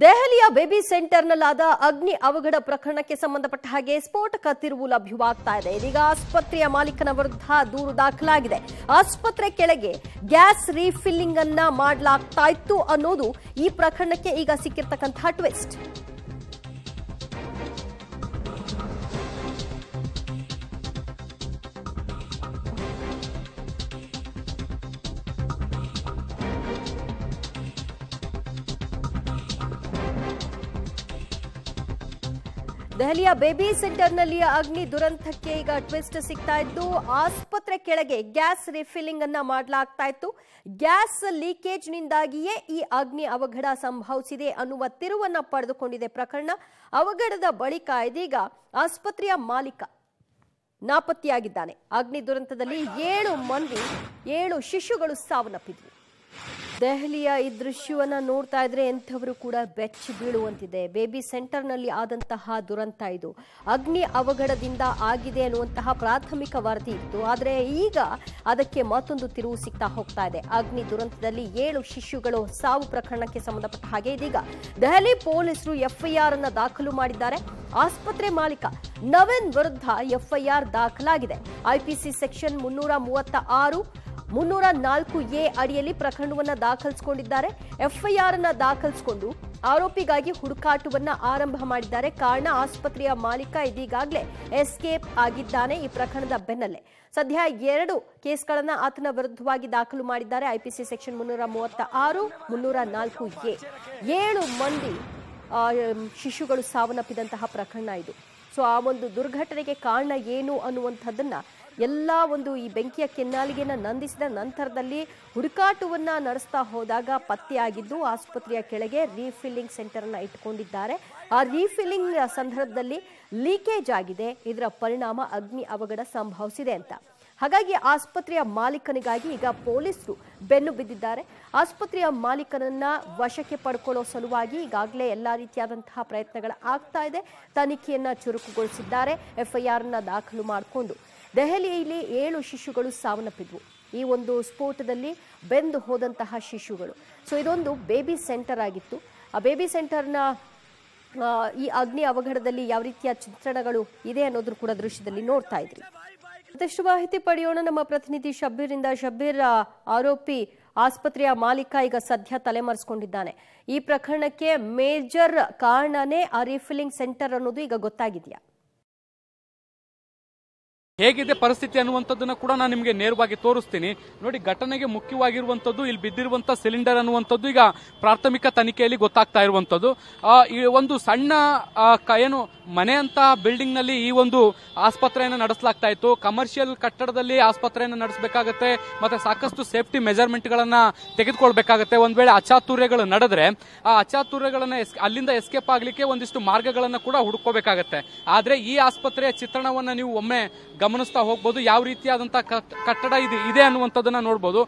ದೆಹಲಿಯ ಬೇಬಿ ಸೆಂಟರ್ನಲ್ಲಾದ ಅಗ್ನಿ ಅವಘಡ ಪ್ರಕರಣಕ್ಕೆ ಸಂಬಂಧಪಟ್ಟ ಹಾಗೆ ಸ್ಫೋಟಕ ತಿರುವು ಲಭ್ಯವಾಗ್ತಾ ಇದೆ ಇದೀಗ ಆಸ್ಪತ್ರೆಯ ಮಾಲೀಕನ ವಿರುದ್ಧ ದೂರು ದಾಖಲಾಗಿದೆ ಆಸ್ಪತ್ರೆ ಕೆಳಗೆ ಗ್ಯಾಸ್ ರೀಫಿಲ್ಲಿಂಗ್ ಅನ್ನ ಮಾಡಲಾಗ್ತಾ ಇತ್ತು ಅನ್ನೋದು ಈ ಪ್ರಕರಣಕ್ಕೆ ಈಗ ಸಿಕ್ಕಿರ್ತಕ್ಕಂತಹ ಟ್ವಿಸ್ಟ್ ದೆಹಲಿಯ ಬೇಬಿ ಸೆಂಟರ್ನಲ್ಲಿ ಅಗ್ನಿ ದುರಂತಕ್ಕೆ ಈಗ ಟ್ವಿಸ್ಟ್ ಸಿಗ್ತಾ ಇದ್ದು ಆಸ್ಪತ್ರೆ ಕೆಳಗೆ ಗ್ಯಾಸ್ ರಿಫಿಲ್ಲಿಂಗ್ ಅನ್ನ ಮಾಡಲಾಗ್ತಾ ಇತ್ತು ಗ್ಯಾಸ್ ಲೀಕೇಜ್ ನಿಂದಾಗಿಯೇ ಈ ಅಗ್ನಿ ಅವಘಡ ಸಂಭವಿಸಿದೆ ಅನ್ನುವ ತಿರುವನ್ನ ಪಡೆದುಕೊಂಡಿದೆ ಪ್ರಕರಣ ಅವಘಡದ ಬಳಿಕ ಇದೀಗ ಆಸ್ಪತ್ರೆಯ ಮಾಲೀಕ ನಾಪತ್ತೆಯಾಗಿದ್ದಾನೆ ಅಗ್ನಿ ದುರಂತದಲ್ಲಿ ಏಳು ಮಂದಿ ಏಳು ಶಿಶುಗಳು ಸಾವನ್ನಪ್ಪಿದ್ವು ದೆಹಲಿಯ ಈ ದೃಶ್ಯವನ್ನು ನೋಡ್ತಾ ಇದ್ರೆ ಎಂಥವರು ಕೂಡ ಬೆಚ್ಚಿ ಬೀಳುವಂತಿದೆ ಬೇಬಿ ಸೆಂಟರ್ನಲ್ಲಿ ಆದಂತಹ ದುರಂತ ಇದು ಅಗ್ನಿ ಅವಘಡದಿಂದ ಆಗಿದೆ ಅನ್ನುವಂತಹ ಪ್ರಾಥಮಿಕ ವರದಿ ಇತ್ತು ಆದರೆ ಈಗ ಅದಕ್ಕೆ ಮತ್ತೊಂದು ತಿರುವು ಸಿಗ್ತಾ ಹೋಗ್ತಾ ಇದೆ ಅಗ್ನಿ ದುರಂತದಲ್ಲಿ ಏಳು ಶಿಶುಗಳು ಸಾವು ಪ್ರಕರಣಕ್ಕೆ ಸಂಬಂಧಪಟ್ಟ ಹಾಗೆ ಇದೀಗ ದೆಹಲಿ ಪೊಲೀಸರು ಎಫ್ಐಆರ್ ಅನ್ನ ದಾಖಲು ಮಾಡಿದ್ದಾರೆ ಆಸ್ಪತ್ರೆ ಮಾಲೀಕ ನವೆನ್ ವಿರುದ್ಧ ಎಫ್ಐಆರ್ ದಾಖಲಾಗಿದೆ ಐಪಿಸಿ ಸೆಕ್ಷನ್ ಮುನ್ನೂರ ಮೂವತ್ತ ಆರು ಮುನ್ನೂರ ನಾಲ್ಕು ಎ ಅಡಿಯಲ್ಲಿ ಪ್ರಕರಣವನ್ನು ದಾಖಲಿಸಿಕೊಂಡಿದ್ದಾರೆ ಎಫ್ಐಆರ್ ಅನ್ನ ದಾಖಲಿಸಿಕೊಂಡು ಆರೋಪಿಗಾಗಿ ಹುಡುಕಾಟವನ್ನ ಆರಂಭ ಮಾಡಿದ್ದಾರೆ ಕಾರಣ ಆಸ್ಪತ್ರೆಯ ಮಾಲೀಕ ಇದೀಗಾಗಲೇ ಎಸ್ಕೇಪ್ ಆಗಿದ್ದಾನೆ ಈ ಪ್ರಕರಣದ ಬೆನ್ನಲ್ಲೇ ಸದ್ಯ ಎರಡು ಕೇಸ್ಗಳನ್ನು ಆತನ ವಿರುದ್ಧವಾಗಿ ದಾಖಲು ಮಾಡಿದ್ದಾರೆ ಐಪಿಸಿ ಸೆಕ್ಷನ್ ಮುನ್ನೂರ ಮೂವತ್ತ ಆರು ಮುನ್ನೂರ ನಾಲ್ಕು ಎ ಏಳು ಮಂದಿ ಶಿಶುಗಳು ಸಾವನ್ನಪ್ಪಿದಂತಹ ಪ್ರಕರಣ ಇದು ಸೊ ಆ ಒಂದು ದುರ್ಘಟನೆಗೆ ಕಾರಣ ಏನು ಅನ್ನುವಂಥದ್ದನ್ನ ಎಲ್ಲ ಒಂದು ಈ ಬೆಂಕಿಯ ಕೆನ್ನಾಲಿಗೆಯನ್ನು ನಂದಿಸಿದ ನಂತರದಲ್ಲಿ ಹುಡುಕಾಟವನ್ನು ನಡೆಸ್ತಾ ಹೋದಾಗ ಪತ್ತೆಯಾಗಿದ್ದು ಆಸ್ಪತ್ರೆಯ ಕೆಳಗೆ ರೀಫಿಲ್ಲಿಂಗ್ ಸೆಂಟರನ್ನು ಇಟ್ಕೊಂಡಿದ್ದಾರೆ ಆ ರೀಫಿಲ್ಲಿಂಗ್ ಸಂದರ್ಭದಲ್ಲಿ ಲೀಕೇಜ್ ಆಗಿದೆ ಇದರ ಪರಿಣಾಮ ಅಗ್ನಿ ಅವಘಡ ಸಂಭವಿಸಿದೆ ಅಂತ ಹಾಗಾಗಿ ಆಸ್ಪತ್ರೆಯ ಮಾಲೀಕನಿಗಾಗಿ ಈಗ ಪೊಲೀಸರು ಬೆನ್ನು ಬಿದ್ದಿದ್ದಾರೆ ಆಸ್ಪತ್ರೆಯ ಮಾಲೀಕನನ್ನ ವಶಕ್ಕೆ ಪಡ್ಕೊಳ್ಳೋ ಸಲುವಾಗಿ ಈಗಾಗಲೇ ಎಲ್ಲ ರೀತಿಯಾದಂತಹ ಪ್ರಯತ್ನಗಳು ಆಗ್ತಾ ಇದೆ ತನಿಖೆಯನ್ನ ಚುರುಕುಗೊಳಿಸಿದ್ದಾರೆ ಎಫ್ಐಆರ್ನ ದಾಖಲು ಮಾಡಿಕೊಂಡು ದೆಹಲಿಯಲ್ಲಿ ಏಳು ಶಿಶುಗಳು ಸಾವನ್ನಪ್ಪಿದ್ವು ಈ ಒಂದು ಸ್ಫೋಟದಲ್ಲಿ ಬೆಂದು ಹೋದಂತಹ ಶಿಶುಗಳು ಸೊ ಇದೊಂದು ಬೇಬಿ ಸೆಂಟರ್ ಆಗಿತ್ತು ಆ ಬೇಬಿ ಸೆಂಟರ್ನ ಈ ಅಗ್ನಿ ಅವಘಡದಲ್ಲಿ ಯಾವ ರೀತಿಯ ಚಿತ್ರಣಗಳು ಇದೆ ಅನ್ನೋದ್ರ ಕೂಡ ದೃಶ್ಯದಲ್ಲಿ ನೋಡ್ತಾ ಇದ್ರಿ ಮತ್ತಷ್ಟು ಮಾಹಿತಿ ಪಡೆಯೋಣ ನಮ್ಮ ಪ್ರತಿನಿಧಿ ಶಬ್ಬೀರಿಂದ ಶಬ್ಬೀರ್ ಆರೋಪಿ ಆಸ್ಪತ್ರೆಯ ಮಾಲೀಕ ಈಗ ಸದ್ಯ ತಲೆಮರೆಸ್ಕೊಂಡಿದ್ದಾನೆ ಈ ಪ್ರಕರಣಕ್ಕೆ ಮೇಜರ್ ಕಾರಣನೇ ಆ ರೀಫಿಲಿಂಗ್ ಸೆಂಟರ್ ಅನ್ನೋದು ಈಗ ಗೊತ್ತಾಗಿದೆಯಾ ಹೇಗಿದೆ ಪರಿಸ್ಥಿತಿ ಅನ್ನುವಂಥದ್ದನ್ನು ಕೂಡ ನಾನು ನಿಮಗೆ ನೇರವಾಗಿ ತೋರಿಸ್ತೀನಿ ನೋಡಿ ಘಟನೆಗೆ ಮುಖ್ಯವಾಗಿರುವಂಥದ್ದು ಇಲ್ಲಿ ಬಿದ್ದಿರುವಂಥ ಸಿಲಿಂಡರ್ ಅನ್ನುವಂಥದ್ದು ಈಗ ಪ್ರಾಥಮಿಕ ತನಿಖೆಯಲ್ಲಿ ಗೊತ್ತಾಗ್ತಾ ಇರುವಂಥದ್ದು ಈ ಒಂದು ಸಣ್ಣ ಏನು ಮನೆ ಅಂತ ಬಿಲ್ಡಿಂಗ್ನಲ್ಲಿ ಈ ಒಂದು ಆಸ್ಪತ್ರೆಯನ್ನು ನಡೆಸಲಾಗ್ತಾ ಇತ್ತು ಕಮರ್ಷಿಯಲ್ ಕಟ್ಟಡದಲ್ಲಿ ಆಸ್ಪತ್ರೆಯನ್ನು ನಡೆಸಬೇಕಾಗತ್ತೆ ಮತ್ತೆ ಸಾಕಷ್ಟು ಸೇಫ್ಟಿ ಮೆಜರ್ಮೆಂಟ್ಗಳನ್ನು ತೆಗೆದುಕೊಳ್ಬೇಕಾಗತ್ತೆ ಒಂದು ವೇಳೆ ಅಚಾತುರ್ಯಗಳು ನಡೆದ್ರೆ ಆ ಅಚಾತುರ್ಯಗಳನ್ನು ಅಲ್ಲಿಂದ ಎಸ್ಕೇಪ್ ಆಗಲಿಕ್ಕೆ ಒಂದಿಷ್ಟು ಮಾರ್ಗಗಳನ್ನು ಕೂಡ ಹುಡುಕೋಬೇಕಾಗತ್ತೆ ಆದರೆ ಈ ಆಸ್ಪತ್ರೆಯ ಚಿತ್ರಣವನ್ನು ನೀವು ಒಮ್ಮೆ ಗಮನಿಸ್ತಾ ಹೋಗ್ಬೋದು ಯಾವ ರೀತಿಯಾದಂಥ ಕಟ್ಟಡ ಇದೆ ಇದೆ ಅನ್ನುವಂಥದ್ದನ್ನ ನೋಡ್ಬೋದು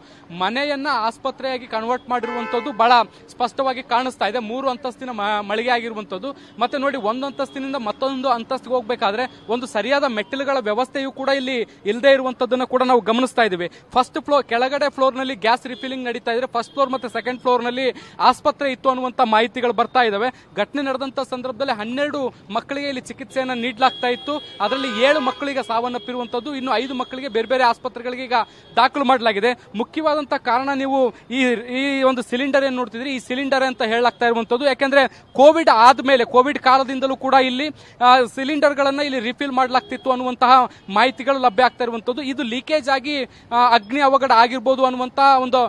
ಮನೆಯನ್ನ ಆಸ್ಪತ್ರೆಯಾಗಿ ಕನ್ವರ್ಟ್ ಮಾಡಿರುವಂಥದ್ದು ಬಹಳ ಸ್ಪಷ್ಟವಾಗಿ ಕಾಣಿಸ್ತಾ ಇದೆ ಮೂರು ಅಂತಸ್ತಿನ ಮಳಿಗೆ ಆಗಿರುವಂಥದ್ದು ಮತ್ತೆ ನೋಡಿ ಒಂದು ಅಂತಸ್ತಿನಿಂದ ಮತ್ತೊಂದು ಅಂತಸ್ತಿಗೆ ಹೋಗ್ಬೇಕಾದ್ರೆ ಒಂದು ಸರಿಯಾದ ಮೆಟ್ಟಿಲುಗಳ ವ್ಯವಸ್ಥೆಯೂ ಕೂಡ ಇಲ್ಲಿ ಇಲ್ಲದೆ ಇರುವಂತದ್ದನ್ನ ಕೂಡ ನಾವು ಗಮನಿಸ್ತಾ ಇದ್ದೀವಿ ಫಸ್ಟ್ ಫ್ಲೋರ್ ಕೆಳಗಡೆ ಫ್ಲೋರ್ ನಲ್ಲಿ ಗ್ಯಾಸ್ ರಿಫಿಲಿಂಗ್ ನಡೀತಾ ಇದ್ರೆ ಫಸ್ಟ್ ಫ್ಲೋರ್ ಮತ್ತೆ ಸೆಕೆಂಡ್ ಫ್ಲೋರ್ ನಲ್ಲಿ ಆಸ್ಪತ್ರೆ ಇತ್ತು ಅನ್ನುವಂತ ಮಾಹಿತಿಗಳು ಬರ್ತಾ ಇದಾವೆ ಘಟನೆ ನಡೆದಂಥ ಸಂದರ್ಭದಲ್ಲಿ ಹನ್ನೆರಡು ಮಕ್ಕಳಿಗೆ ಇಲ್ಲಿ ಚಿಕಿತ್ಸೆಯನ್ನು ನೀಡಲಾಗ್ತಾ ಇತ್ತು ಅದರಲ್ಲಿ ಏಳು ಮಕ್ಕಳಿಗೆ ಸಾವನ್ನಪ್ಪಿ ಕೊಟ್ಟಿರುವಂಥದ್ದು ಇನ್ನು ಐದು ಮಕ್ಕಳಿಗೆ ಬೇರೆ ಬೇರೆ ಆಸ್ಪತ್ರೆಗಳಿಗೆ ಈಗ ದಾಖಲು ಮಾಡಲಾಗಿದೆ ಮುಖ್ಯವಾದಂತಹ ಕಾರಣ ನೀವು ಈ ಈ ಒಂದು ಸಿಲಿಂಡರ್ ಏನು ನೋಡ್ತಿದ್ರಿ ಈ ಸಿಲಿಂಡರ್ ಅಂತ ಹೇಳಲಾಗ್ತಾ ಇರುವಂಥದ್ದು ಯಾಕೆಂದ್ರೆ ಕೋವಿಡ್ ಆದಮೇಲೆ ಕೋವಿಡ್ ಕಾಲದಿಂದಲೂ ಕೂಡ ಇಲ್ಲಿ ಸಿಲಿಂಡರ್ಗಳನ್ನು ಇಲ್ಲಿ ರಿಫಿಲ್ ಮಾಡಲಾಗ್ತಿತ್ತು ಅನ್ನುವಂತಹ ಮಾಹಿತಿಗಳು ಲಭ್ಯ ಆಗ್ತಾ ಇರುವಂಥದ್ದು ಇದು ಲೀಕೇಜ್ ಆಗಿ ಅಗ್ನಿ ಅವಘಡ ಆಗಿರ್ಬೋದು ಅನ್ನುವಂತಹ ಒಂದು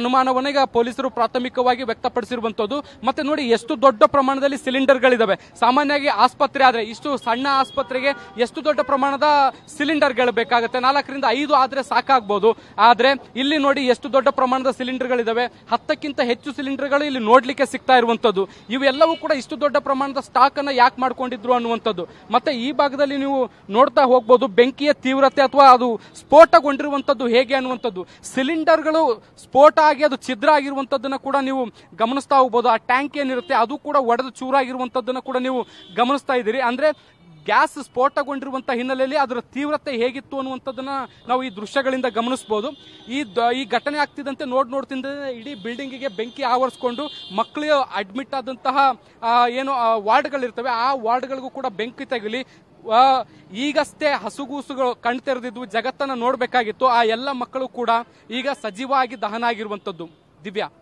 ಅನುಮಾನವನ್ನ ಈಗ ಪೊಲೀಸರು ಪ್ರಾಥಮಿಕವಾಗಿ ವ್ಯಕ್ತಪಡಿಸಿರುವಂಥದ್ದು ಮತ್ತೆ ನೋಡಿ ಎಷ್ಟು ದೊಡ್ಡ ಪ್ರಮಾಣದಲ್ಲಿ ಸಿಲಿಂಡರ್ಗಳಿದ್ದಾವೆ ಸಾಮಾನ್ಯವಾಗಿ ಆಸ್ಪತ್ರೆ ಆದರೆ ಇಷ್ಟು ಸಣ್ಣ ಆಸ್ಪತ್ರೆಗೆ ಎಷ್ಟು ದೊಡ್ಡ ಪ್ರಮಾಣದ ದೊಡ್ಡ ಸಿಲಿಂಡರ್ಗಳು ಬೇಕಾಗುತ್ತೆ ನಾಲ್ಕರಿಂದ ಐದು ಆದರೆ ಸಾಕಾಗ್ಬೋದು ಆದರೆ ಇಲ್ಲಿ ನೋಡಿ ಎಷ್ಟು ದೊಡ್ಡ ಪ್ರಮಾಣದ ಸಿಲಿಂಡರ್ಗಳಿದಾವೆ ಹತ್ತಕ್ಕಿಂತ ಹೆಚ್ಚು ಗಳು ಇಲ್ಲಿ ನೋಡ್ಲಿಕ್ಕೆ ಸಿಗ್ತಾ ಇರುವಂತದ್ದು ಇವೆಲ್ಲವೂ ಕೂಡ ಇಷ್ಟು ದೊಡ್ಡ ಪ್ರಮಾಣದ ಸ್ಟಾಕ್ ಅನ್ನ ಯಾಕೆ ಮಾಡ್ಕೊಂಡಿದ್ರು ಅನ್ನುವಂಥದ್ದು ಮತ್ತೆ ಈ ಭಾಗದಲ್ಲಿ ನೀವು ನೋಡ್ತಾ ಹೋಗ್ಬೋದು ಬೆಂಕಿಯ ತೀವ್ರತೆ ಅಥವಾ ಅದು ಸ್ಫೋಟಗೊಂಡಿರುವಂತದ್ದು ಹೇಗೆ ಅನ್ನುವಂಥದ್ದು ಸಿಲಿಂಡರ್ಗಳು ಸ್ಫೋಟ ಆಗಿ ಅದು ಛಿದ್ರ ಆಗಿರುವಂತದ್ದನ್ನ ಕೂಡ ನೀವು ಗಮನಿಸ್ತಾ ಹೋಗ್ಬೋದು ಆ ಟ್ಯಾಂಕ್ ಏನಿರುತ್ತೆ ಅದು ಕೂಡ ಒಡೆದು ಚೂರಾಗಿರುವಂತದ್ದನ್ನ ಕೂಡ ನೀವು ಗಮನಿಸ್ತಾ ಇದ್ದೀರಿ ಅಂದ್ರೆ ಗ್ಯಾಸ್ ಸ್ಫೋಟಗೊಂಡಿರುವಂತಹ ಹಿನ್ನೆಲೆಯಲ್ಲಿ ಅದರ ತೀವ್ರತೆ ಹೇಗಿತ್ತು ಅನ್ನುವಂಥದ್ದನ್ನ ನಾವು ಈ ದೃಶ್ಯಗಳಿಂದ ಗಮನಿಸಬಹುದು ಈ ಈ ಘಟನೆ ಆಗ್ತಿದಂತೆ ನೋಡ್ ನೋಡ್ತಿದ್ದ ಇಡೀ ಬಿಲ್ಡಿಂಗಿಗೆ ಬೆಂಕಿ ಆವರಿಸಿಕೊಂಡು ಮಕ್ಕಳು ಅಡ್ಮಿಟ್ ಆದಂತಹ ಏನು ವಾರ್ಡ್ಗಳಿರ್ತವೆ ಆ ವಾರ್ಡ್ಗಳಿಗೂ ಕೂಡ ಬೆಂಕಿ ತಗಲಿ ಈಗಷ್ಟೇ ಹಸುಗೂಸುಗಳು ತೆರೆದಿದ್ವು ಜಗತ್ತನ್ನು ನೋಡಬೇಕಾಗಿತ್ತು ಆ ಎಲ್ಲ ಮಕ್ಕಳು ಕೂಡ ಈಗ ಸಜೀವವಾಗಿ ದಹನ ಆಗಿರುವಂಥದ್ದು ದಿವ್ಯಾ